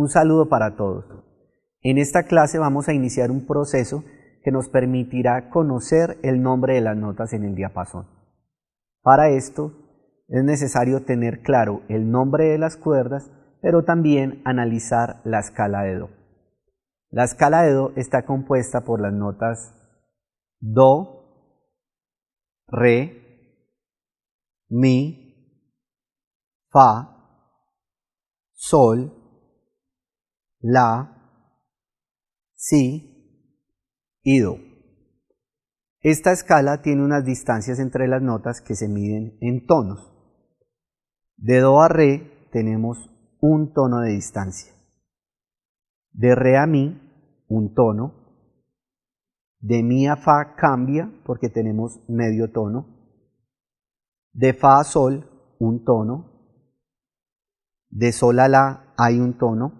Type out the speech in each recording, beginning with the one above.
Un saludo para todos. En esta clase vamos a iniciar un proceso que nos permitirá conocer el nombre de las notas en el diapasón. Para esto es necesario tener claro el nombre de las cuerdas, pero también analizar la escala de Do. La escala de Do está compuesta por las notas Do, Re, Mi, Fa, Sol, la, si, y do. Esta escala tiene unas distancias entre las notas que se miden en tonos. De do a re tenemos un tono de distancia. De re a mi, un tono. De mi a fa cambia porque tenemos medio tono. De fa a sol, un tono. De sol a la hay un tono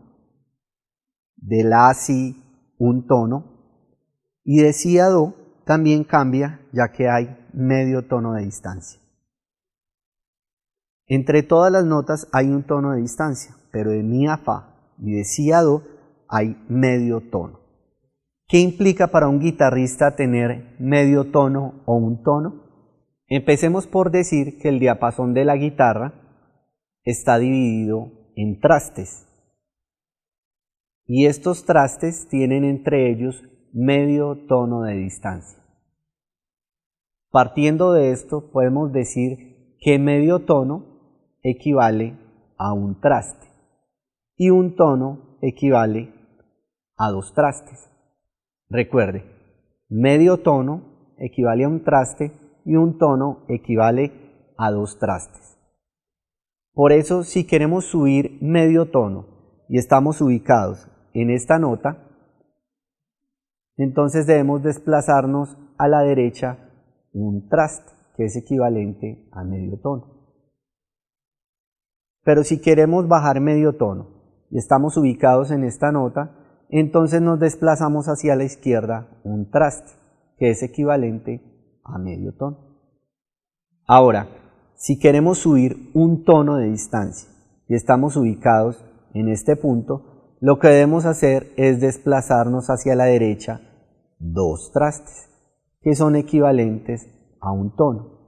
de la si un tono y de si a do también cambia ya que hay medio tono de distancia. Entre todas las notas hay un tono de distancia, pero de mi a fa y de si a do hay medio tono. ¿Qué implica para un guitarrista tener medio tono o un tono? Empecemos por decir que el diapasón de la guitarra está dividido en trastes y estos trastes tienen entre ellos medio tono de distancia. Partiendo de esto, podemos decir que medio tono equivale a un traste y un tono equivale a dos trastes. Recuerde, medio tono equivale a un traste y un tono equivale a dos trastes. Por eso, si queremos subir medio tono y estamos ubicados en esta nota, entonces debemos desplazarnos a la derecha un traste, que es equivalente a medio tono. Pero si queremos bajar medio tono y estamos ubicados en esta nota, entonces nos desplazamos hacia la izquierda un traste, que es equivalente a medio tono. Ahora, si queremos subir un tono de distancia y estamos ubicados en este punto, lo que debemos hacer es desplazarnos hacia la derecha dos trastes, que son equivalentes a un tono.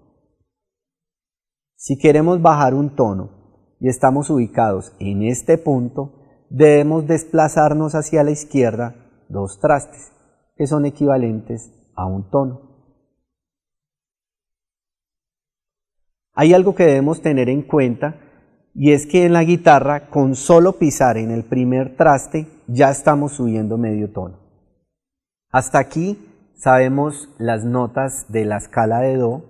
Si queremos bajar un tono y estamos ubicados en este punto, debemos desplazarnos hacia la izquierda dos trastes, que son equivalentes a un tono. Hay algo que debemos tener en cuenta y es que en la guitarra, con solo pisar en el primer traste, ya estamos subiendo medio tono. Hasta aquí sabemos las notas de la escala de Do,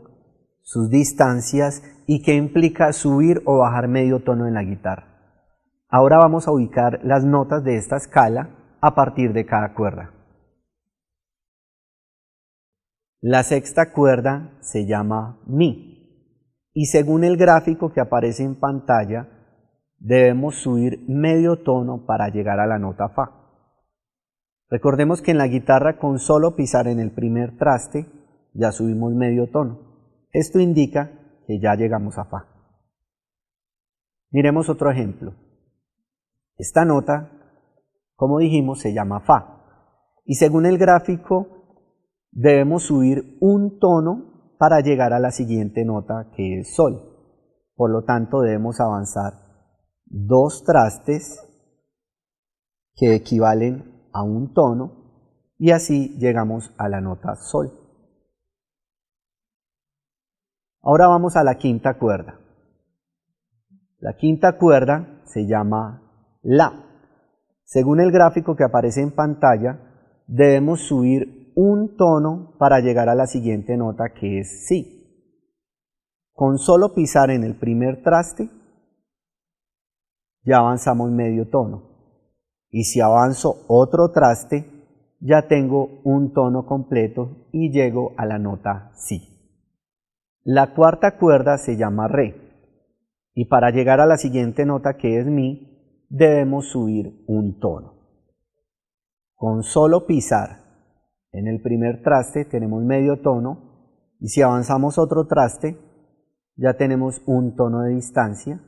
sus distancias y qué implica subir o bajar medio tono en la guitarra. Ahora vamos a ubicar las notas de esta escala a partir de cada cuerda. La sexta cuerda se llama Mi y según el gráfico que aparece en pantalla, debemos subir medio tono para llegar a la nota Fa. Recordemos que en la guitarra con solo pisar en el primer traste ya subimos medio tono. Esto indica que ya llegamos a Fa. Miremos otro ejemplo. Esta nota, como dijimos, se llama Fa. Y según el gráfico, debemos subir un tono para llegar a la siguiente nota que es sol. Por lo tanto debemos avanzar dos trastes que equivalen a un tono y así llegamos a la nota sol. Ahora vamos a la quinta cuerda. La quinta cuerda se llama la. Según el gráfico que aparece en pantalla, debemos subir un tono para llegar a la siguiente nota que es Si. Con solo pisar en el primer traste, ya avanzamos medio tono. Y si avanzo otro traste, ya tengo un tono completo y llego a la nota Si. La cuarta cuerda se llama Re. Y para llegar a la siguiente nota que es Mi, debemos subir un tono. Con solo pisar en el primer traste tenemos medio tono y si avanzamos otro traste ya tenemos un tono de distancia.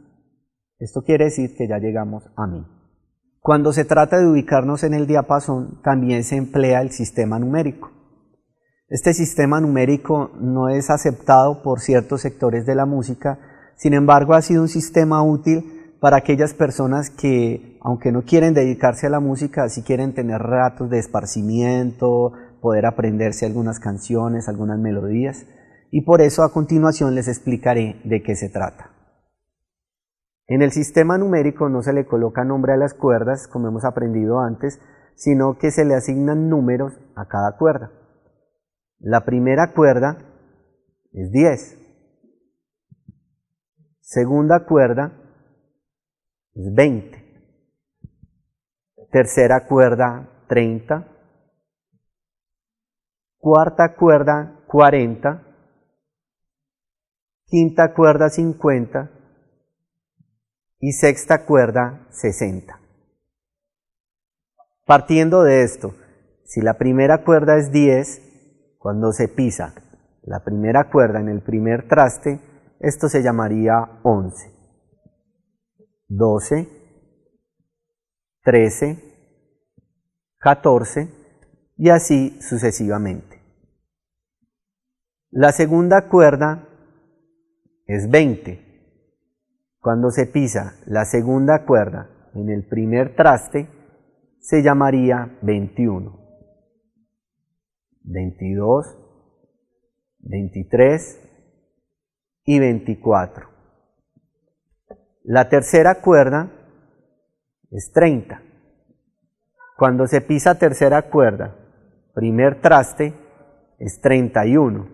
Esto quiere decir que ya llegamos a mi. Cuando se trata de ubicarnos en el diapasón también se emplea el sistema numérico. Este sistema numérico no es aceptado por ciertos sectores de la música, sin embargo ha sido un sistema útil para aquellas personas que, aunque no quieren dedicarse a la música, si quieren tener ratos de esparcimiento, poder aprenderse algunas canciones, algunas melodías, y por eso a continuación les explicaré de qué se trata. En el sistema numérico no se le coloca nombre a las cuerdas, como hemos aprendido antes, sino que se le asignan números a cada cuerda. La primera cuerda es 10, segunda cuerda es 20, tercera cuerda 30, cuarta cuerda 40, quinta cuerda 50 y sexta cuerda 60. Partiendo de esto, si la primera cuerda es 10, cuando se pisa la primera cuerda en el primer traste, esto se llamaría 11, 12, 13, 14 y así sucesivamente. La segunda cuerda es 20. Cuando se pisa la segunda cuerda en el primer traste, se llamaría 21. 22, 23 y 24. La tercera cuerda es 30. Cuando se pisa tercera cuerda, primer traste, es 31.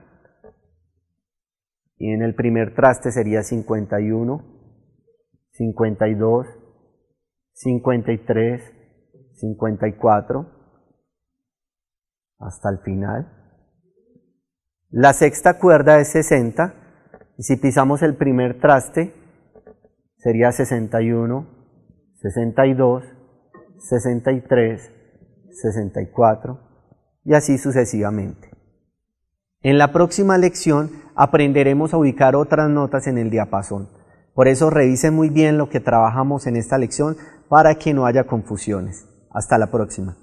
y en el primer traste sería 51, 52, 53, 54, hasta el final. La sexta cuerda es 60, y si pisamos el primer traste sería 61, 62, 63, 64, y así sucesivamente. En la próxima lección aprenderemos a ubicar otras notas en el diapasón. Por eso revisen muy bien lo que trabajamos en esta lección para que no haya confusiones. Hasta la próxima.